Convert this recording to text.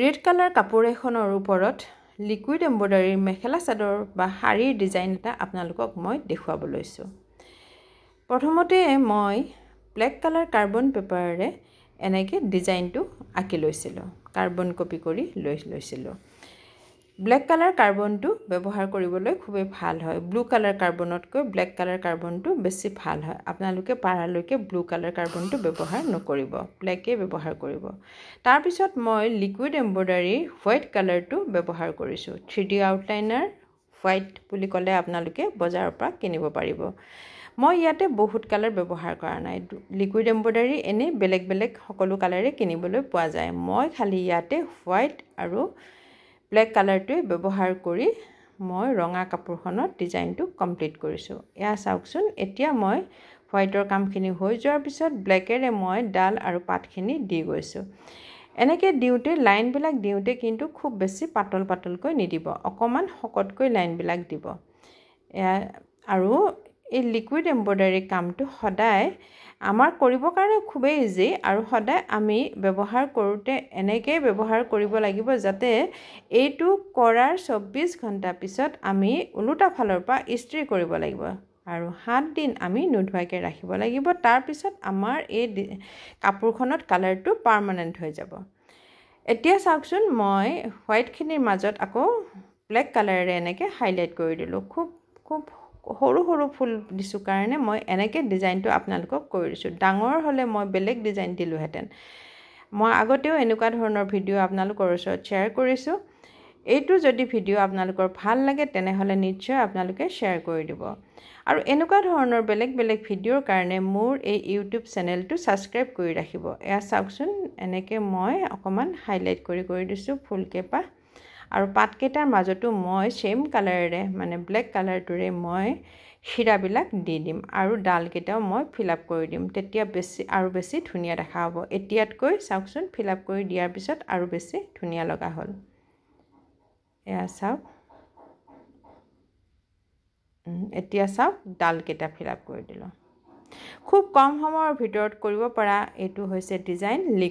red colour কাপোৰ এখনৰ ওপৰত লিকুইড এম্ব্ৰইডাৰীৰ মেখেলা চাদৰ বা শাৰীৰ ডিজাইন এটা আপোনালোকক মই দেখুৱাব লৈছোঁ প্ৰথমতে মই ব্লেক কালাৰ কাৰ্বন পেপাৰেৰে এনেকৈ ডিজাইনটো আঁকি লৈছিলোঁ কাৰ্বন কপি কৰি লৈ লৈছিলোঁ ব্লেক কালাৰ কাৰ্বনটো ব্যৱহাৰ কৰিবলৈ খুবেই ভাল হয় ব্লু কালাৰ কাৰ্বনতকৈ ব্লেক কালাৰ কাৰ্বনটো বেছি ভাল হয় আপোনালোকে পাৰালৈকে ব্লু কালাৰ কাৰ্বনটো ব্যৱহাৰ নকৰিব ব্লেকেই ব্যৱহাৰ কৰিব তাৰপিছত মই লিকুইড এম্ব্ৰইডাৰীৰ হোৱাইট কালাৰটো ব্যৱহাৰ কৰিছোঁ থ্ৰী ডি আউটলাইনাৰ হোৱাইট বুলি ক'লে আপোনালোকে বজাৰৰ পৰা কিনিব পাৰিব মই ইয়াতে বহুত কালাৰ ব্যৱহাৰ কৰা নাই লিকুইড এম্ব্ৰইডাৰী এনেই বেলেগ বেলেগ সকলো কালাৰে কিনিবলৈ পোৱা যায় মই খালি ইয়াতে হোৱাইট আৰু ব্লেক কালাৰটোৱে ব্যৱহাৰ কৰি মই ৰঙা কাপোৰখনত ডিজাইনটো কমপ্লিট কৰিছোঁ এয়া চাওকচোন এতিয়া মই হোৱাইটৰ কামখিনি হৈ যোৱাৰ পিছত ব্লেকেৰে মই ডাল আৰু পাতখিনি দি গৈছোঁ এনেকৈ দিওঁতে লাইনবিলাক দিওঁতে কিন্তু খুব বেছি পাতল পাতলকৈ নিদিব অকণমান শকতকৈ লাইনবিলাক দিব এয়া আৰু এই লিকুইড এম্ব্ৰইডাৰী কামটো সদায় আমাৰ কৰিবৰ কাৰণে খুবেই ইজি আৰু সদায় আমি ব্যৱহাৰ কৰোঁতে এনেকৈ ব্যৱহাৰ কৰিব লাগিব যাতে এইটো কৰাৰ চৌব্বিছ ঘণ্টা পিছত আমি ওলোটা ফালৰ পৰা ইস্ত্ৰি কৰিব লাগিব আৰু সাতদিন আমি নোধোৱাকৈ ৰাখিব লাগিব তাৰপিছত আমাৰ এই কাপোৰখনত কালাৰটো পাৰ্মানেণ্ট হৈ যাব এতিয়া চাওকচোন মই হোৱাইটখিনিৰ মাজত আকৌ ব্লেক কালাৰেৰে এনেকৈ হাইলাইট কৰি দিলোঁ খুব খুব সৰু সৰু ফুল দিছোঁ কাৰণে মই এনেকৈ ডিজাইনটো আপোনালোকক কৰি দিছোঁ ডাঙৰ হ'লে মই বেলেগ ডিজাইন দিলোঁহেঁতেন মই আগতেও এনেকুৱা ধৰণৰ ভিডিঅ' আপোনালোকৰ ওচৰত শ্বেয়াৰ কৰিছোঁ এইটো যদি ভিডিঅ' আপোনালোকৰ ভাল লাগে তেনেহ'লে নিশ্চয় আপোনালোকে শ্বেয়াৰ কৰি দিব আৰু এনেকুৱা ধৰণৰ বেলেগ বেলেগ ভিডিঅ'ৰ কাৰণে মোৰ এই ইউটিউব চেনেলটো ছাবস্ক্ৰাইব কৰি ৰাখিব এয়া চাওকচোন এনেকৈ মই অকণমান হাইলাইট কৰি কৰি দিছোঁ ফুলকেইপাহ আৰু পাতকেইটাৰ মাজতো মই চেম কালাৰেৰে মানে ব্লেক কালাৰটোৰে মই শিৰাবিলাক দি দিম আৰু ডালকেইটাও মই ফিল আপ কৰি দিম তেতিয়া বেছি আৰু বেছি ধুনীয়া দেখা হ'ব এতিয়াতকৈ চাওকচোন ফিল আপ কৰি দিয়াৰ পিছত আৰু বেছি ধুনীয়া লগা হ'ল এয়া চাওক এতিয়া চাওক ডালকেইটা ফিল আপ কৰি দিলোঁ খুব কম সময়ৰ ভিতৰত কৰিব পৰা এইটো হৈছে ডিজাইন লিক